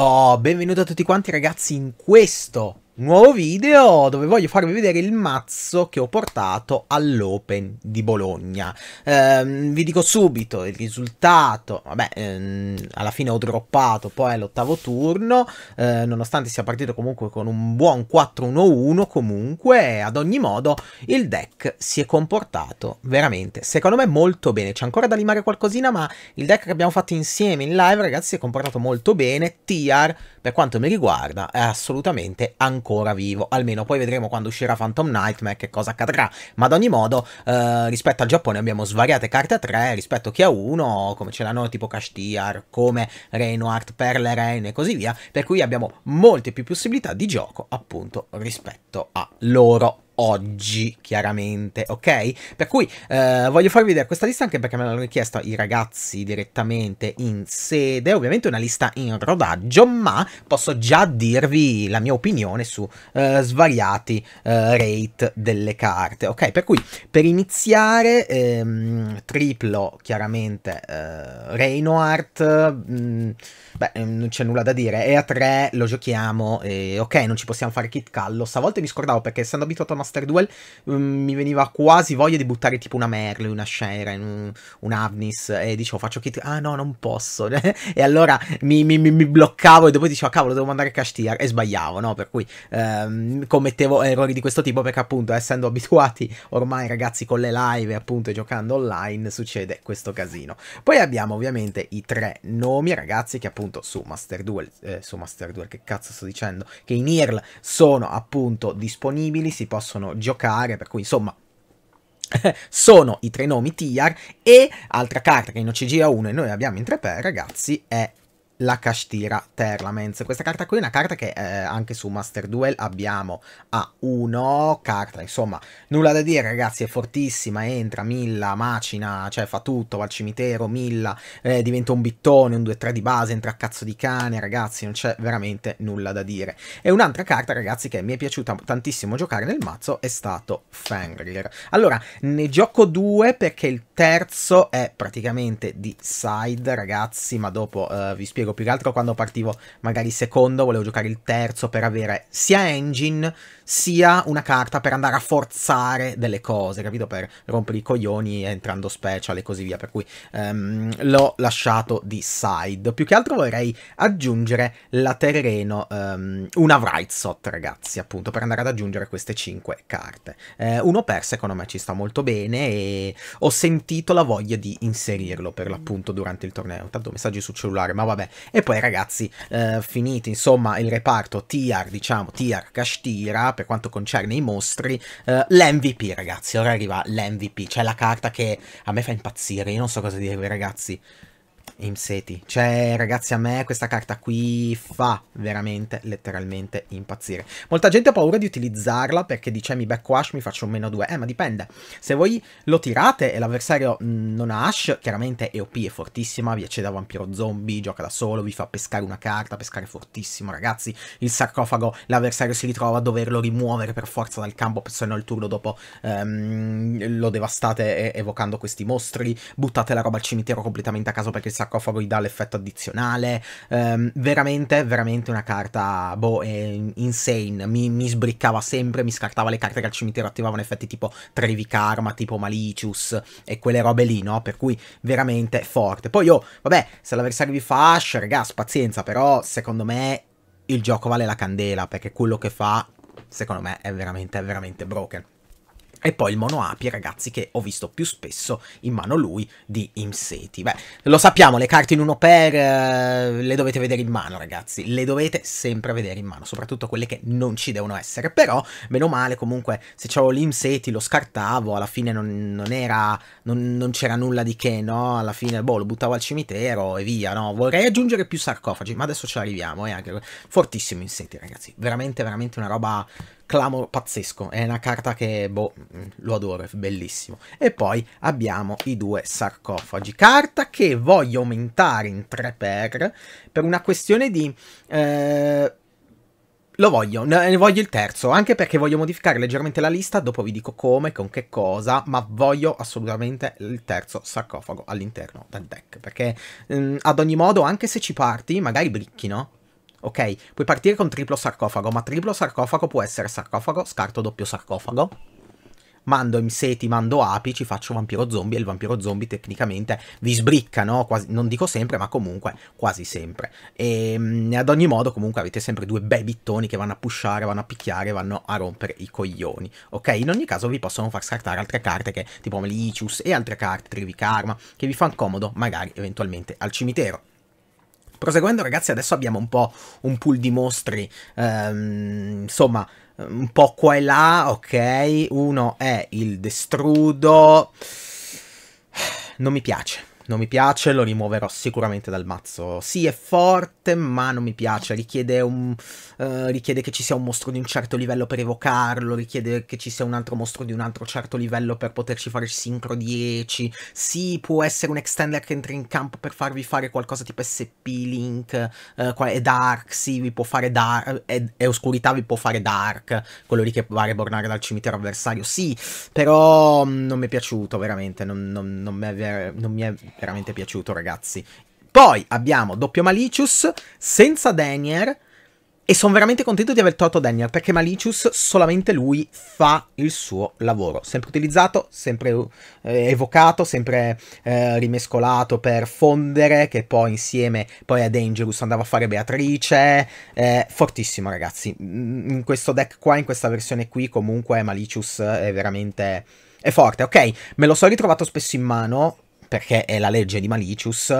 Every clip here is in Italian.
Oh, benvenuti a tutti quanti ragazzi in questo nuovo video dove voglio farvi vedere il mazzo che ho portato all'Open di Bologna. Ehm, vi dico subito il risultato, vabbè, ehm, alla fine ho droppato poi all'ottavo turno, eh, nonostante sia partito comunque con un buon 4-1-1, comunque ad ogni modo il deck si è comportato veramente, secondo me molto bene, c'è ancora da limare qualcosina, ma il deck che abbiamo fatto insieme in live ragazzi si è comportato molto bene, Tiar per quanto mi riguarda è assolutamente ancora ancora vivo. Almeno poi vedremo quando uscirà Phantom Nightmare che cosa accadrà. Ma ad ogni modo, eh, rispetto al Giappone abbiamo svariate carte a 3, rispetto a chi a 1, come ce l'hanno tipo Kashtiar, come Reinhardt, Perle Rein e così via. Per cui abbiamo molte più possibilità di gioco appunto rispetto a loro oggi, chiaramente, ok? Per cui eh, voglio farvi vedere questa lista anche perché me l'hanno richiesta i ragazzi direttamente in sede, ovviamente una lista in rodaggio, ma posso già dirvi la mia opinione su eh, svariati eh, rate delle carte, ok? Per cui per iniziare ehm, triplo chiaramente eh, Reinhardt, mm, beh mm, non c'è nulla da dire, e a 3 lo giochiamo, ok non ci possiamo fare Kit Callo, stavolta mi scordavo perché essendo abituato a una Master Duel um, mm, mi veniva quasi voglia di buttare tipo una Merle, una Sharon, un, un Avnis e dicevo faccio kit, ah no non posso e allora mi, mi, mi, bloccavo e dopo dicevo cavolo devo mandare Kashtir e sbagliavo no per cui um, commettevo errori di questo tipo perché appunto essendo abituati ormai ragazzi con le live appunto e giocando online succede questo casino poi abbiamo ovviamente i tre nomi ragazzi che appunto su Master Duel eh, su Master Duel che cazzo sto dicendo che in IRL sono appunto disponibili si possono possono giocare, per cui insomma sono i tre nomi tier e altra carta che in OCG a 1 e noi abbiamo in 3P ragazzi è la Cashtira Terlamens. Questa carta qui è una carta che eh, anche su Master Duel abbiamo a 1 carta, insomma, nulla da dire ragazzi, è fortissima, entra, milla, macina, cioè fa tutto, va al cimitero, milla, eh, diventa un bittone, un 2-3 di base, entra a cazzo di cane, ragazzi, non c'è veramente nulla da dire. E un'altra carta, ragazzi, che mi è piaciuta tantissimo giocare nel mazzo è stato Fangrir. Allora, ne gioco due perché il terzo è praticamente di side, ragazzi, ma dopo eh, vi spiego più che altro quando partivo magari secondo, volevo giocare il terzo per avere sia engine sia una carta per andare a forzare delle cose, capito? Per rompere i coglioni entrando special e così via, per cui um, l'ho lasciato di side. Più che altro vorrei aggiungere la Terreno, um, una Wrightsot, ragazzi, appunto, per andare ad aggiungere queste 5 carte. Eh, uno per secondo me ci sta molto bene e ho sentito la voglia di inserirlo per l'appunto durante il torneo. Tanto messaggi sul cellulare, ma vabbè. E poi ragazzi, eh, finito insomma il reparto tier, diciamo, tier Cashtira, per quanto concerne i mostri, eh, l'MVP ragazzi, ora arriva l'MVP, cioè la carta che a me fa impazzire, io non so cosa dire ragazzi. Imseti. Cioè, ragazzi, a me questa carta qui fa veramente, letteralmente impazzire. Molta gente ha paura di utilizzarla perché dice eh, mi becco Ash, mi faccio un meno 2. Eh, ma dipende. Se voi lo tirate e l'avversario mm, non ha Ash, chiaramente EOP è fortissima, vi accede a Vampiro Zombie, gioca da solo, vi fa pescare una carta, pescare fortissimo, ragazzi. Il sarcofago, l'avversario si ritrova a doverlo rimuovere per forza dal campo, se no il turno dopo ehm, lo devastate evocando questi mostri, buttate la roba al cimitero completamente a caso perché il sarcofago gli dà l'effetto addizionale. Ehm, veramente, veramente una carta, boh, insane. Mi, mi, sbriccava sempre, mi scartava le carte che al cimitero attivavano effetti tipo Trevi Karma, tipo Malicious e quelle robe lì, no? Per cui veramente forte. Poi, oh, vabbè, se l'avversario vi fa Ash, ragazzi, pazienza, però secondo me il gioco vale la candela perché quello che fa, secondo me, è veramente, è veramente broken. E poi il mono ragazzi, che ho visto più spesso in mano lui di Imseti. Beh, lo sappiamo, le carte in uno per eh, le dovete vedere in mano, ragazzi. Le dovete sempre vedere in mano, soprattutto quelle che non ci devono essere. Però, meno male, comunque, se c'avevo l'Imseti lo scartavo, alla fine non, non era... Non, non c'era nulla di che, no? Alla fine, boh, lo buttavo al cimitero e via, no? Vorrei aggiungere più sarcofagi, ma adesso ci arriviamo, eh? Anche... Fortissimo Imseti, ragazzi. Veramente, veramente una roba clamor pazzesco, è una carta che, boh, lo adoro, è bellissimo. E poi abbiamo i due sarcofagi, carta che voglio aumentare in 3x per una questione di... Eh, lo voglio, ne voglio il terzo, anche perché voglio modificare leggermente la lista, dopo vi dico come, con che cosa, ma voglio assolutamente il terzo sarcofago all'interno del deck, perché ehm, ad ogni modo, anche se ci parti, magari bricchi, no? Ok, puoi partire con triplo sarcofago, ma triplo sarcofago può essere sarcofago, scarto doppio sarcofago. Mando seti, mando api, ci faccio vampiro zombie e il vampiro zombie tecnicamente vi sbricca, no? Quasi, non dico sempre, ma comunque quasi sempre. Ehm, e ad ogni modo comunque avete sempre due bei bittoni che vanno a pushare, vanno a picchiare, vanno a rompere i coglioni. Ok, in ogni caso vi possono far scartare altre carte che tipo Melicius e altre carte, Trivi Karma, che vi fanno comodo magari eventualmente al cimitero. Proseguendo ragazzi, adesso abbiamo un po' un pool di mostri, ehm, insomma, un po' qua e là, ok? Uno è il Destrudo, non mi piace non mi piace, lo rimuoverò sicuramente dal mazzo. Sì, è forte, ma non mi piace. Richiede, un, uh, richiede che ci sia un mostro di un certo livello per evocarlo, richiede che ci sia un altro mostro di un altro certo livello per poterci fare il sincro 10. Sì, può essere un extender che entra in campo per farvi fare qualcosa tipo SP-Link, uh, eh, è Dark, sì, vi può fare Dark, è, è, Oscurità, vi può fare Dark, quello lì che va a rebornare dal cimitero avversario. Sì, però mm, non mi è piaciuto, veramente, non, non, non mi è... Non mi è veramente piaciuto, ragazzi. Poi abbiamo doppio Malicius senza Denier. E sono veramente contento di aver tolto Daniel perché Malicius solamente lui fa il suo lavoro. Sempre utilizzato, sempre eh, evocato, sempre eh, rimescolato per fondere, che poi insieme poi a Dangerous andava a fare Beatrice. Eh, fortissimo ragazzi, mm, in questo deck qua, in questa versione qui comunque Malicius è veramente... È forte, ok? Me lo so ritrovato spesso in mano, perché è la legge di Malicius,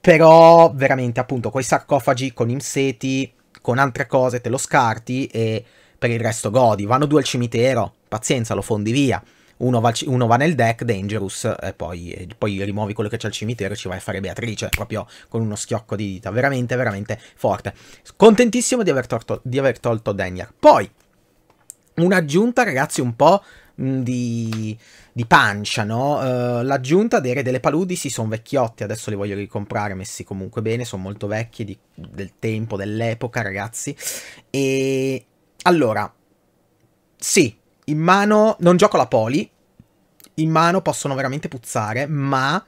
però veramente appunto con i sarcofagi, con imseti, con altre cose te lo scarti e per il resto godi. Vanno due al cimitero, pazienza, lo fondi via. Uno va, uno va nel deck, Dangerous, e poi, e poi, rimuovi quello che c'è al cimitero e ci vai a fare Beatrice, proprio con uno schiocco di dita. Veramente, veramente forte. Contentissimo di aver, torto, di aver tolto Denyer. Poi, un'aggiunta, ragazzi, un po' di di pancia, no? Uh, l'aggiunta dei delle paludi, sì, sono vecchiotti, adesso li voglio ricomprare, messi comunque bene, sono molto vecchi di, del tempo, dell'epoca, ragazzi. E allora, sì, in mano non gioco la poli, in mano possono veramente puzzare, ma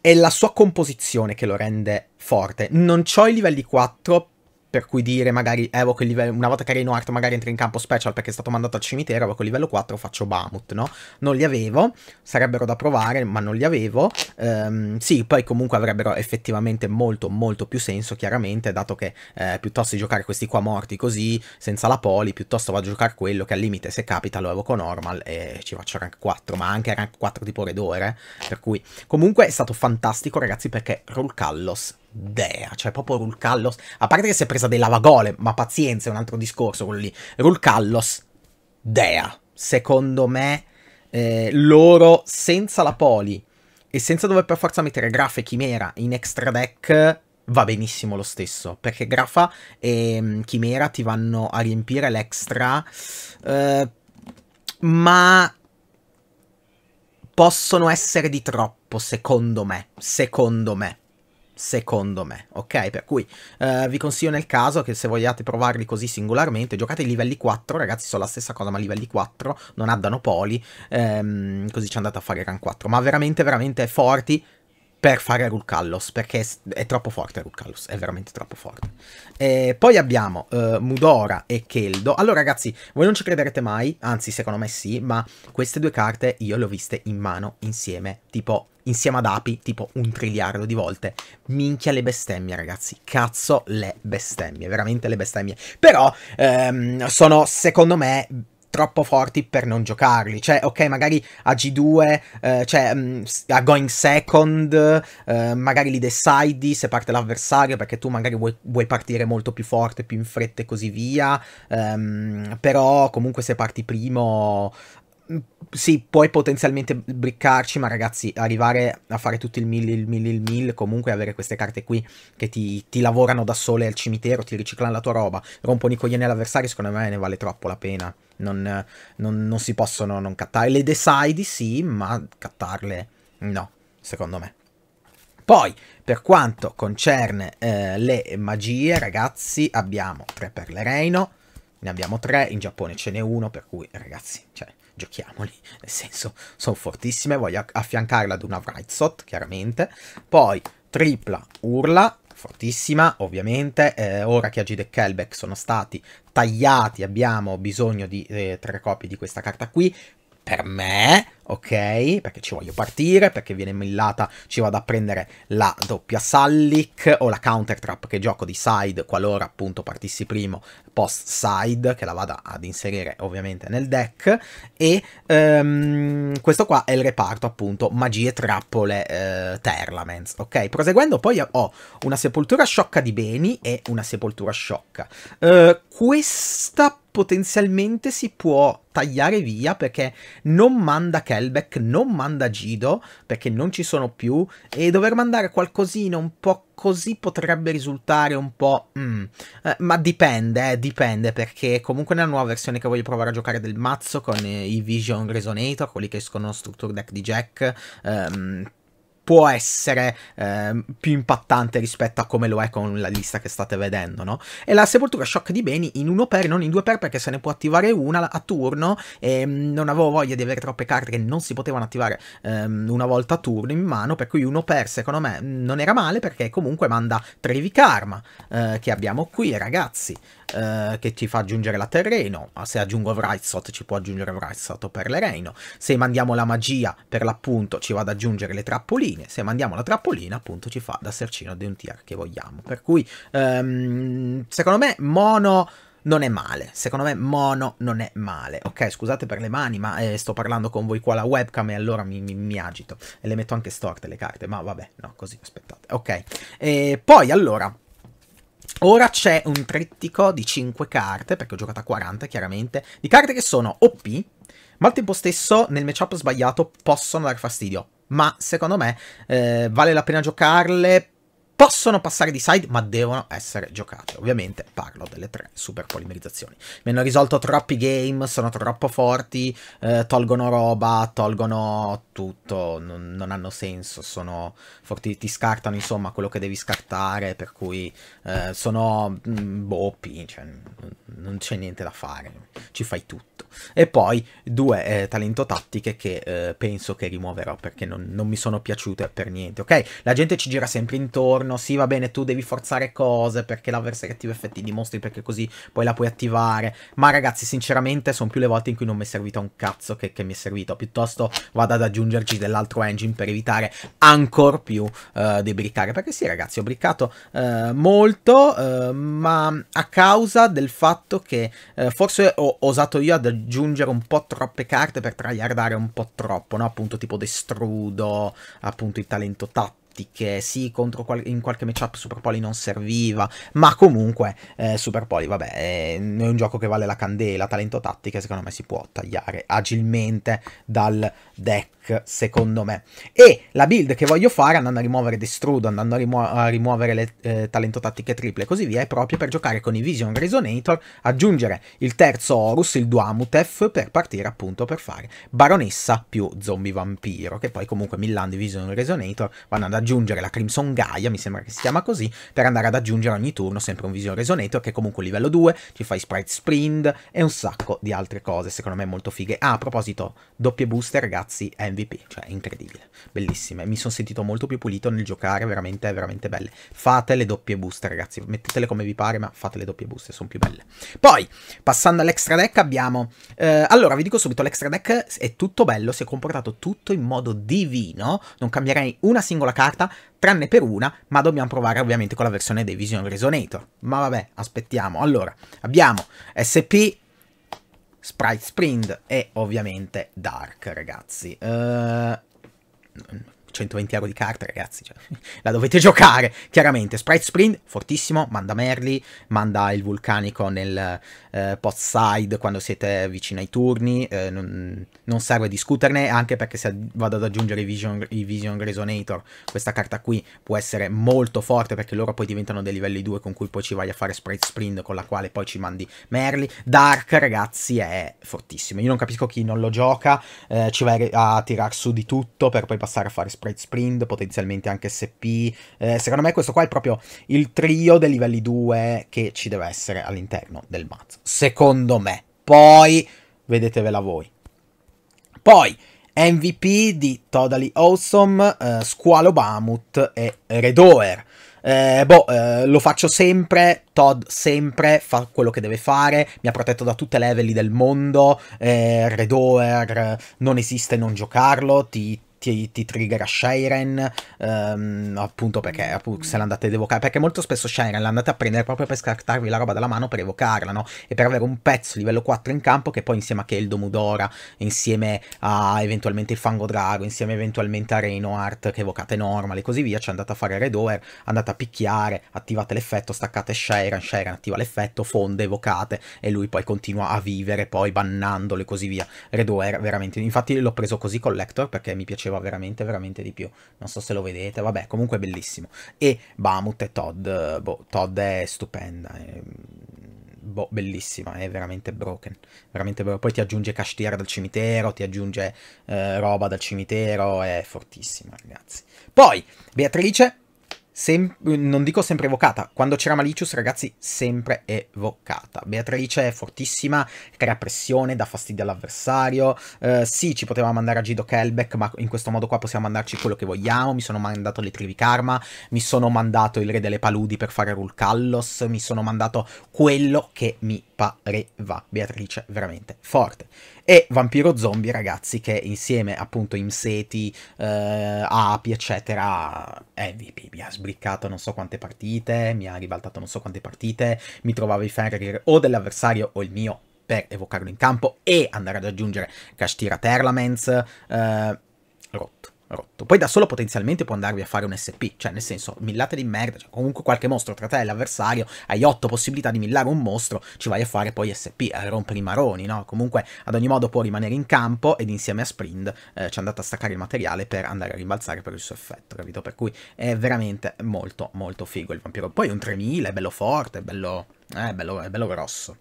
è la sua composizione che lo rende forte. Non ho i livelli 4 per cui dire magari evoco il livello, una volta che Reno Art magari entra in campo special perché è stato mandato al cimitero, evoco il livello 4, faccio Bamut, no? Non li avevo, sarebbero da provare, ma non li avevo. Ehm, sì, poi comunque avrebbero effettivamente molto molto più senso, chiaramente, dato che eh, piuttosto di giocare questi qua morti così, senza la poli, piuttosto vado a giocare quello che al limite se capita lo evoco normal e ci faccio rank 4, ma anche rank 4 tipo redore, eh. per cui comunque è stato fantastico ragazzi perché Roll Callos dea, cioè proprio Rulcallos, a parte che si è presa dei lavagole, ma pazienza, è un altro discorso quello lì. Rulcallos, dea, secondo me eh, loro senza la poli e senza dover per forza mettere Graf e Chimera in extra deck va benissimo lo stesso, perché Grafa e mm, Chimera ti vanno a riempire l'extra, eh, ma possono essere di troppo, secondo me, secondo me secondo me, ok? Per cui eh, vi consiglio nel caso che se vogliate provarli così singolarmente, giocate i livelli 4, ragazzi sono la stessa cosa ma livelli 4, non addano poli, ehm, così ci andate a fare Ran 4, ma veramente veramente forti, per fare Rulkallos, perché è troppo forte Rulkallos, è veramente troppo forte. E poi abbiamo uh, Mudora e Keldo. Allora ragazzi, voi non ci crederete mai, anzi secondo me sì, ma queste due carte io le ho viste in mano insieme, tipo insieme ad api, tipo un triliardo di volte. Minchia le bestemmie, ragazzi. Cazzo le bestemmie, veramente le bestemmie. Però ehm, sono, secondo me, troppo forti per non giocarli. Cioè, ok, magari a G2, eh, cioè mh, mm, a going second, eh, magari li decidi se parte l'avversario perché tu magari vuoi, vuoi, partire molto più forte, più in fretta e così via. Um, però comunque se parti primo sì, puoi potenzialmente briccarci, ma ragazzi, arrivare a fare tutto il mill, il mill, il mill, comunque avere queste carte qui che ti, ti lavorano da sole al cimitero, ti riciclano la tua roba, rompono i coglioni all'avversario, secondo me ne vale troppo la pena. Non, non, non si possono non cattare. Le decide, sì, ma cattarle no, secondo me. Poi, per quanto concerne eh, le magie, ragazzi, abbiamo tre perle reino, ne abbiamo tre, in Giappone ce n'è uno, per cui, ragazzi, cioè giochiamoli, nel senso sono fortissime, voglio affiancarla ad una Wrightsot, chiaramente, poi tripla urla, fortissima ovviamente, eh, ora che Agide e Kelbeck sono stati tagliati abbiamo bisogno di eh, tre copie di questa carta qui, per me ok? Perché ci voglio partire, perché viene millata, ci vado a prendere la doppia Sallic o la counter trap che gioco di side qualora appunto partissi primo post side, che la vada ad inserire ovviamente nel deck. E um, questo qua è il reparto appunto magie trappole eh, Terlamens, ok? Proseguendo poi ho una sepoltura sciocca di beni e una sepoltura sciocca. Uh, questa potenzialmente si può tagliare via perché non manda che Melbeck non manda Gido perché non ci sono più e dover mandare qualcosina un po' così potrebbe risultare un po'... Mm. Eh, ma dipende, eh, dipende, perché comunque nella nuova versione che voglio provare a giocare del mazzo con eh, i Vision Resonator, quelli che escono strutture Deck di Jack, ehm, può essere eh, più impattante rispetto a come lo è con la lista che state vedendo, no? E la sepoltura shock di beni in uno per, non in due per, perché se ne può attivare una a turno e ehm, non avevo voglia di avere troppe carte che non si potevano attivare ehm, una volta a turno in mano, per cui uno per secondo me non era male perché comunque manda Trevi Karma eh, che abbiamo qui, ragazzi. Eh, che ci fa aggiungere la terreno, se aggiungo Vrysot ci può aggiungere Vrysot per le l'ereno, se mandiamo la magia per l'appunto ci va ad aggiungere le trappoline, se mandiamo la trappolina appunto ci fa da sercino di un tier che vogliamo, per cui ehm, secondo me mono non è male. Secondo me mono non è male. Ok, scusate per le mani, ma eh, sto parlando con voi qua la webcam e allora mi, mi, mi, agito. E le metto anche storte le carte, ma vabbè, no, così aspettate. Ok, e poi allora... Ora c'è un trittico di 5 carte, perché ho giocato a 40 chiaramente, di carte che sono OP, ma al tempo stesso nel matchup sbagliato possono dar fastidio. Ma secondo me eh, vale la pena giocarle possono passare di side, ma devono essere giocate. Ovviamente parlo delle tre super polimerizzazioni. Mi hanno risolto troppi game, sono troppo forti, eh, tolgono roba, tolgono tutto, non, non, hanno senso, sono forti, ti scartano insomma quello che devi scartare, per cui eh, sono mm, boppi, cioè, non c'è niente da fare, ci fai tutto. E poi due eh, talento tattiche che eh, penso che rimuoverò perché non, non mi sono piaciute per niente, ok? La gente ci gira sempre intorno diranno sì va bene tu devi forzare cose perché l'avversario versione attiva effetti dimostri perché così poi la puoi attivare. Ma ragazzi sinceramente sono più le volte in cui non mi è servito un cazzo che, che mi è servito. Piuttosto vado ad aggiungerci dell'altro engine per evitare ancora più uh, di briccare. Perché sì ragazzi ho briccato uh, molto uh, ma a causa del fatto che forse ho osato io ad aggiungere un po' troppe carte per tryhardare un po' troppo. No? Appunto tipo Destrudo, appunto il talento tatto che sì, qual- in qualche matchup Super Poli non serviva, ma comunque eh, Super Poli, vabbè, eh, è un gioco che vale la candela, talento tattiche, secondo me si può tagliare agilmente dal deck, secondo me. E la build che voglio fare, andando a rimuovere Destrudo, andando a, rimu- a rimuovere le eh, talento tattiche triple e così via, è proprio per giocare con i Vision Resonator, aggiungere il terzo Horus, il Duamutef, per partire appunto per fare Baronessa più Zombie Vampiro, che poi comunque Milan Vision Resonator vanno ad aggiungere aggiungere la Crimson Gaia, mi sembra che si chiama così, per andare ad aggiungere ogni turno sempre un Vision Resonator che è comunque livello 2, ci fai sprite sprint e un sacco di altre cose, secondo me molto fighe. Ah, a proposito, doppie booster ragazzi, MVP, cioè incredibile, bellissime. Mi sono sentito molto più pulito nel giocare, veramente, veramente belle. Fate le doppie booster ragazzi, mettetele come vi pare, ma fate le doppie booster, sono più belle. Poi, passando all'extra deck abbiamo... Eh, allora, vi dico subito, l'extra deck è tutto bello, si è comportato tutto in modo divino, non cambierei una singola carta volta, tranne per una, ma dobbiamo provare ovviamente con la versione dei Vision Resonator. Ma vabbè, aspettiamo. Allora, abbiamo SP, Sprite Sprint e ovviamente Dark, ragazzi. Uh, 120 euro di carte, ragazzi, cioè, la dovete giocare, chiaramente. Sprite Sprint, fortissimo, manda Merly, manda il vulcanico nel eh, pot side quando siete vicino ai turni, eh, non, non, serve discuterne, anche perché se vado ad aggiungere i Vision, i Vision Resonator, questa carta qui può essere molto forte perché loro poi diventano dei livelli 2 con cui poi ci vai a fare Sprite Sprint, con la quale poi ci mandi Merly. Dark, ragazzi, è fortissimo. Io non capisco chi non lo gioca, eh, ci vai a tirar su di tutto per poi passare a fare Sprite Sprite Sprint, potenzialmente anche SP. Eh, secondo me questo qua è proprio il trio dei livelli 2 che ci deve essere all'interno del mazzo. Secondo me. Poi vedetevela voi. Poi MVP di Totally Awesome, eh, Squalo Bamut e Redoer. Eh, boh, eh, lo faccio sempre, Todd sempre fa quello che deve fare, mi ha protetto da tutte le Evely del mondo, eh, Redoer eh, non esiste non giocarlo, ti ti, ti triggera Shiren, ehm, appunto perché appunto, se l'andate ad evocare, perché molto spesso Shiren l'andate a prendere proprio per scartarvi la roba dalla mano per evocarla, no? E per avere un pezzo livello 4 in campo che poi insieme a Keldo Mudora, insieme a eventualmente il Fango Drago, insieme eventualmente a Reinhardt che evocate normal e così via, ci cioè andate a fare Red Redover, andate a picchiare, attivate l'effetto, staccate Shiren, Shiren attiva l'effetto, fonde, evocate e lui poi continua a vivere, poi bannandolo e così via. Red Redover veramente, infatti l'ho preso così con Lector perché mi piaceva piaceva veramente, veramente di più. Non so se lo vedete, vabbè, comunque è bellissimo. E Bamut e Todd, boh, Todd è stupenda, è, boh, bellissima, è veramente broken, veramente broken. Poi ti aggiunge Castiera dal cimitero, ti aggiunge eh, roba dal cimitero, è fortissima, ragazzi. Poi, Beatrice, Sem- non dico sempre evocata, quando c'era Malicious ragazzi sempre evocata. Beatrice è fortissima, crea pressione, dà fastidio all'avversario, eh, sì ci poteva mandare a Gido Kelbeck ma in questo modo qua possiamo mandarci quello che vogliamo, mi sono mandato le Trivi Karma, mi sono mandato il Re delle Paludi per fare Rul Kallos, mi sono mandato quello che mi pareva. Beatrice veramente forte. E Vampiro Zombie, ragazzi, che insieme appunto Imseti, eh, Api, eccetera, eh, mi ha sbriccato non so quante partite, mi ha ribaltato non so quante partite, mi trovavo i Ferrier o dell'avversario o il mio per evocarlo in campo e andare ad aggiungere Kashira Terlamens, eh, rotto. Poi da solo potenzialmente può andarvi a fare un SP, cioè nel senso millate di merda, cioè comunque qualche mostro tra te e l'avversario, hai otto possibilità di millare un mostro, ci vai a fare poi SP, a eh, rompere i maroni, no? Comunque ad ogni modo può rimanere in campo ed insieme a Sprint eh, ci andate a staccare il materiale per andare a rimbalzare per il suo effetto, capito? Per cui è veramente molto molto figo il vampiro. Poi un 3000 è bello forte, è bello, eh, è bello, è bello grosso.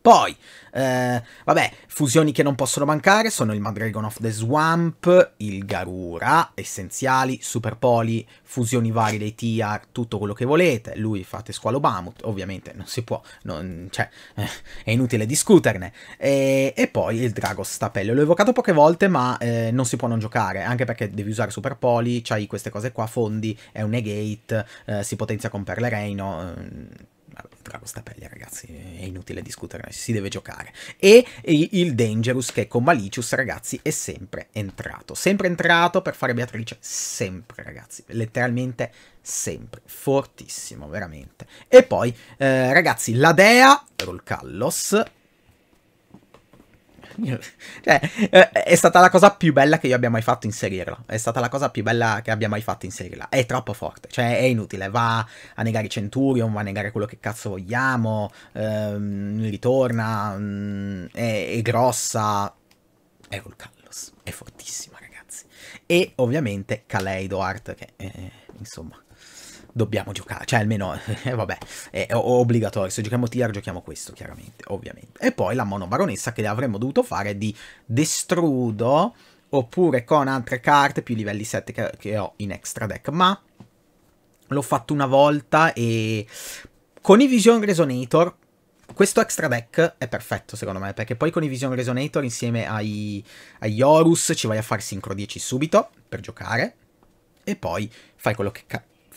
Poi, eh, vabbè, fusioni che non possono mancare sono il Mandragon of the Swamp, il Garura, essenziali, Super Poli, fusioni varie dei TR, tutto quello che volete. Lui fate squalo Bamut, ovviamente non si può, non, cioè, eh, è inutile discuterne. E, e poi il Drago Stapello, l'ho evocato poche volte ma eh, non si può non giocare, anche perché devi usare Super Poli, c'hai queste cose qua, fondi, è un negate, eh, si potenzia con Perle Reino mm, vabbè, tra stapelli, ragazzi, è inutile discutere, si deve giocare. E il Dangerous che con Malicious, ragazzi, è sempre entrato. Sempre entrato per fare Beatrice, sempre, ragazzi, letteralmente sempre. Fortissimo, veramente. E poi, eh, ragazzi, la Dea, Rolkallos, cioè, eh, è stata la cosa più bella che io abbia mai fatto inserirla. È stata la cosa più bella che abbia mai fatto inserirla. È troppo forte, cioè è inutile. Va a negare i Centurion, va a negare quello che cazzo vogliamo. Ehm, ritorna, mh, mm, è, è, grossa. È Volcallos, è fortissima, ragazzi. E ovviamente Kaleido Art, che eh, insomma dobbiamo giocare, cioè almeno, eh, vabbè, è obbligatorio, se giochiamo tier giochiamo questo chiaramente, ovviamente. E poi la monobaronessa che avremmo dovuto fare di Destrudo, oppure con altre carte più livelli 7 che, che ho in extra deck, ma l'ho fatto una volta e con i Vision Resonator questo extra deck è perfetto secondo me perché poi con i Vision Resonator insieme ai, agli Horus ci vai a fare Sincro 10 subito per giocare e poi fai quello che,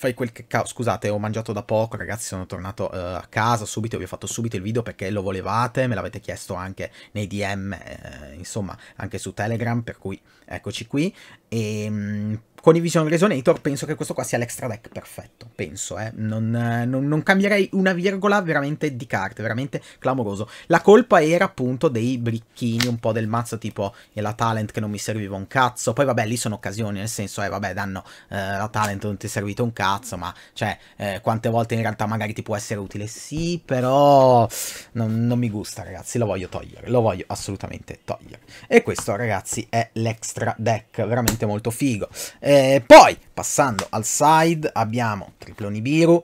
fai quel che cavolo. Scusate, ho mangiato da poco, ragazzi, sono tornato uh, a casa subito, vi ho fatto subito il video perché lo volevate, me l'avete chiesto anche nei DM, eh, insomma, anche su Telegram, per cui eccoci qui. E ehm, mh, con i Vision Resonator penso che questo qua sia l'extra deck perfetto, penso, eh. non, eh, non, non, cambierei una virgola veramente di carte, veramente clamoroso. La colpa era appunto dei bricchini un po' del mazzo, tipo e la talent che non mi serviva un cazzo, poi vabbè lì sono occasioni, nel senso, eh vabbè danno, eh, la talent non ti è servito un cazzo, ma cioè eh, quante volte in realtà magari ti può essere utile, sì, però non, non mi gusta ragazzi, lo voglio togliere, lo voglio assolutamente togliere. E questo ragazzi è l'extra deck, veramente molto figo. Eh, eh, poi, passando al side, abbiamo triplo Nibiru.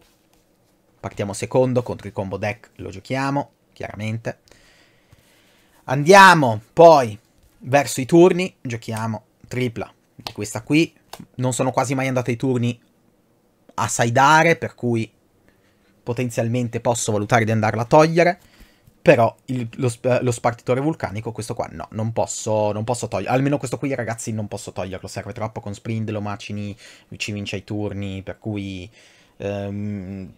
Partiamo secondo contro il combo deck, lo giochiamo, chiaramente. Andiamo poi verso i turni, giochiamo tripla di questa qui. Non sono quasi mai andato ai turni a sideare, per cui potenzialmente posso valutare di andarla a togliere. Però il, lo, lo, spartitore vulcanico, questo qua, no, non posso, non posso toglierlo. Almeno questo qui, ragazzi, non posso toglierlo. Serve troppo con sprint, lo macini, ci vince ai turni, per cui... Um,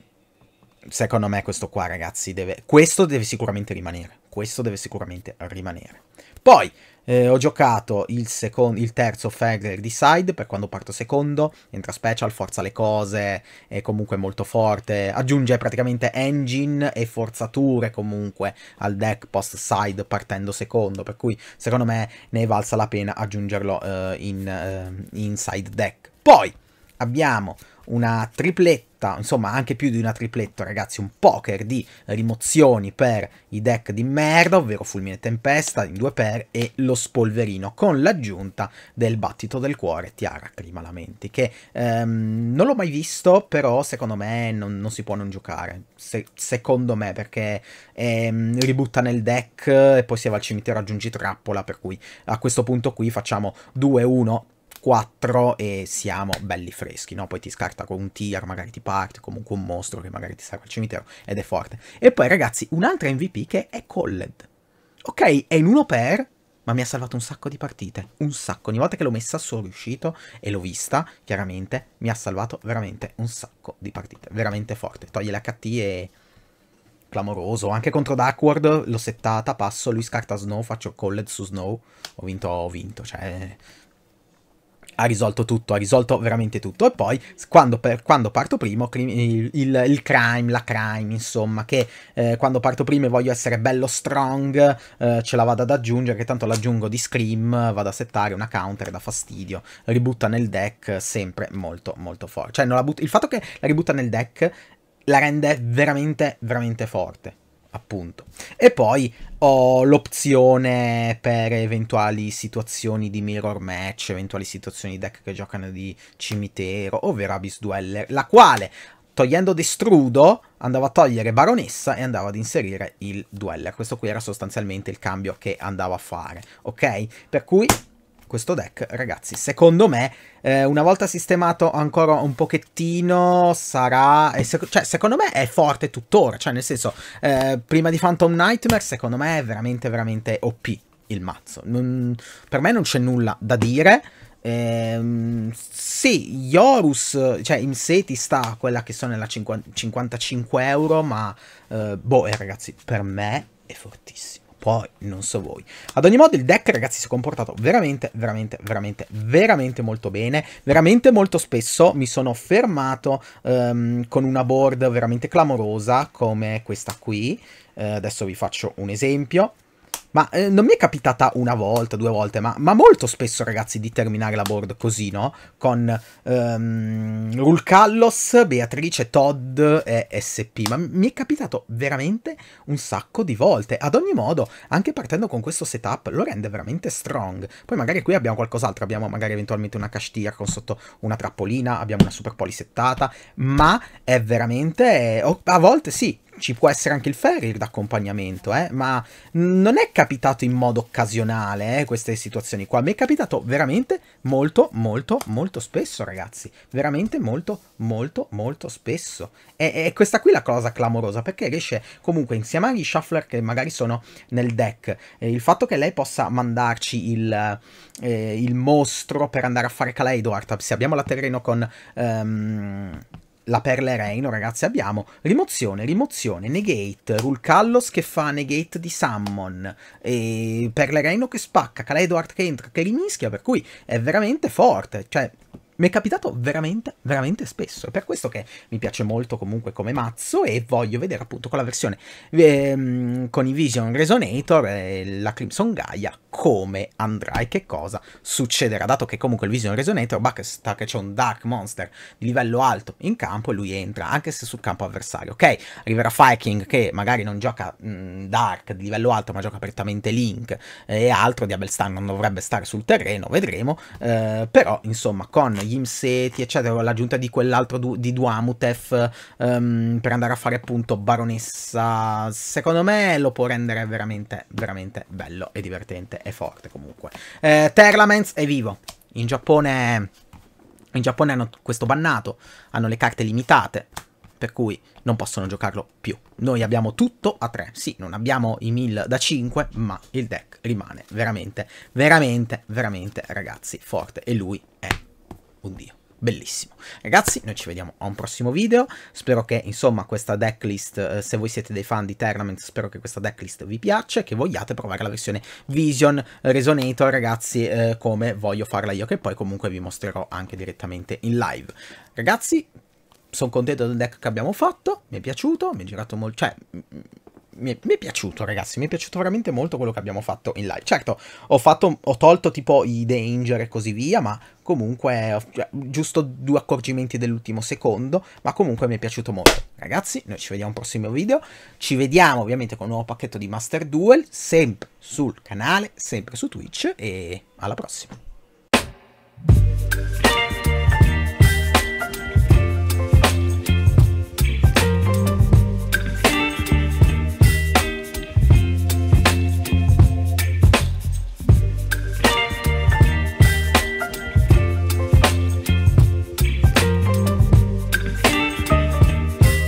secondo me questo qua, ragazzi, deve... Questo deve sicuramente rimanere. Questo deve sicuramente rimanere. Poi, eh, ho giocato il, second- il terzo Fegler di side per quando parto secondo, entra special, forza le cose, è comunque molto forte, aggiunge praticamente engine e forzature comunque al deck post side partendo secondo, per cui secondo me ne è valsa la pena aggiungerlo eh, in, eh, in side deck. Poi abbiamo una tripletta, insomma anche più di una tripletta ragazzi, un poker di rimozioni per i deck di merda, ovvero Fulmine Tempesta in due per e lo Spolverino, con l'aggiunta del Battito del Cuore Tiara Prima Lamenti, che ehm, non l'ho mai visto, però secondo me non, non si può non giocare, Se, secondo me, perché ehm, ributta nel deck e poi si va al cimitero aggiungi trappola, per cui a questo punto qui facciamo 2-1 4 e siamo belli freschi, no? Poi ti scarta con un tier, magari ti parte, comunque un mostro che magari ti serve al cimitero ed è forte. E poi ragazzi, un'altra MVP che è Colled. Ok, è in 1 per, ma mi ha salvato un sacco di partite, un sacco. Ogni volta che l'ho messa sono riuscito e l'ho vista, chiaramente, mi ha salvato veramente un sacco di partite, veramente forte. Toglie la KT e clamoroso. Anche contro Duckward l'ho settata, passo, lui scarta Snow, faccio Colled su Snow. Ho vinto, ho vinto, cioè ha risolto tutto, ha risolto veramente tutto. E poi, quando, per, quando parto primo, il, il, il, crime, la crime, insomma, che eh, quando parto primo e voglio essere bello strong, eh, ce la vado ad aggiungere, che tanto l'aggiungo di scream, vado a settare una counter da fastidio. Ributta nel deck sempre molto, molto forte. Cioè, il fatto che la ributta nel deck la rende veramente, veramente forte appunto. E poi ho l'opzione per eventuali situazioni di mirror match, eventuali situazioni di deck che giocano di cimitero, ovvero Abyss Dweller, la quale togliendo Destrudo andava a togliere Baronessa e andava ad inserire il Dweller. Questo qui era sostanzialmente il cambio che andava a fare, ok? Per cui questo deck, ragazzi, secondo me, eh, una volta sistemato ancora un pochettino, sarà... Sec cioè, secondo me è forte tuttora, cioè, nel senso, eh, prima di Phantom Nightmare, secondo me è veramente, veramente OP il mazzo. Non, per me non c'è nulla da dire. Ehm, sì, Yorus, cioè in sé ti sta quella che sono la 50, 55 euro, ma eh, boh, eh, ragazzi, per me è fortissimo poi non so voi. Ad ogni modo il deck ragazzi si è comportato veramente, veramente, veramente, veramente molto bene. Veramente molto spesso mi sono fermato um, con una board veramente clamorosa come questa qui. Uh, adesso vi faccio un esempio. Ma eh, non mi è capitata una volta, due volte, ma, ma, molto spesso, ragazzi, di terminare la board così, no? Con ehm, Rulcallos, Beatrice, Todd e SP. Ma mi è capitato veramente un sacco di volte. Ad ogni modo, anche partendo con questo setup, lo rende veramente strong. Poi magari qui abbiamo qualcos'altro, abbiamo magari eventualmente una cash tier con sotto una trappolina, abbiamo una super polisettata, ma è veramente... Eh, a volte sì, ci può essere anche il Ferrir d'accompagnamento, eh? ma non è capitato in modo occasionale eh, queste situazioni qua, mi è capitato veramente molto, molto, molto spesso ragazzi, veramente molto, molto, molto spesso. E, e questa qui è la cosa clamorosa, perché riesce comunque insieme agli shuffler che magari sono nel deck, eh, il fatto che lei possa mandarci il, eh, il mostro per andare a fare Kaleido Artab, se abbiamo la terreno con... Um, la perla Reino, ragazzi, abbiamo rimozione, rimozione, negate, Rulcallos che fa negate di Summon, e perla Reino che spacca, Kaledor che entra, che rimischia, per cui è veramente forte, cioè mi è capitato veramente, veramente spesso. È per questo che mi piace molto comunque come mazzo e voglio vedere appunto con la versione ehm, con i Vision Resonator e la Crimson Gaia come andrà e che cosa succederà. Dato che comunque il Vision Resonator basta che c'è un Dark Monster di livello alto in campo e lui entra anche se sul campo avversario. Ok, arriverà Viking che magari non gioca mh, mm, Dark di livello alto ma gioca prettamente Link e altro. Diabelstar non dovrebbe stare sul terreno, vedremo. Eh, però insomma con gli Imseti, eccetera, con l'aggiunta di quell'altro du di Duamutef um, per andare a fare appunto Baronessa, secondo me lo può rendere veramente, veramente bello e divertente e forte comunque. Eh, Terlamens è vivo, in Giappone, in Giappone hanno questo bannato, hanno le carte limitate, per cui non possono giocarlo più. Noi abbiamo tutto a 3, sì, non abbiamo i 1000 da 5, ma il deck rimane veramente, veramente, veramente, ragazzi, forte e lui è Oddio bellissimo. Ragazzi, noi ci vediamo a un prossimo video. Spero che, insomma, questa decklist, eh, se voi siete dei fan di Tournament, spero che questa decklist vi piaccia e che vogliate provare la versione Vision Resonator, ragazzi, eh, come voglio farla io, che poi comunque vi mostrerò anche direttamente in live. Ragazzi, sono contento del deck che abbiamo fatto, mi è piaciuto, mi è girato molto... cioè mi è, mi è, piaciuto, ragazzi. Mi è piaciuto veramente molto quello che abbiamo fatto in live. Certo, ho, fatto, ho tolto tipo i danger e così via, ma comunque, cioè, giusto due accorgimenti dell'ultimo secondo. Ma comunque mi è piaciuto molto. Ragazzi, noi ci vediamo al prossimo video. Ci vediamo ovviamente con un nuovo pacchetto di Master Duel, sempre sul canale, sempre su Twitch. E alla prossima.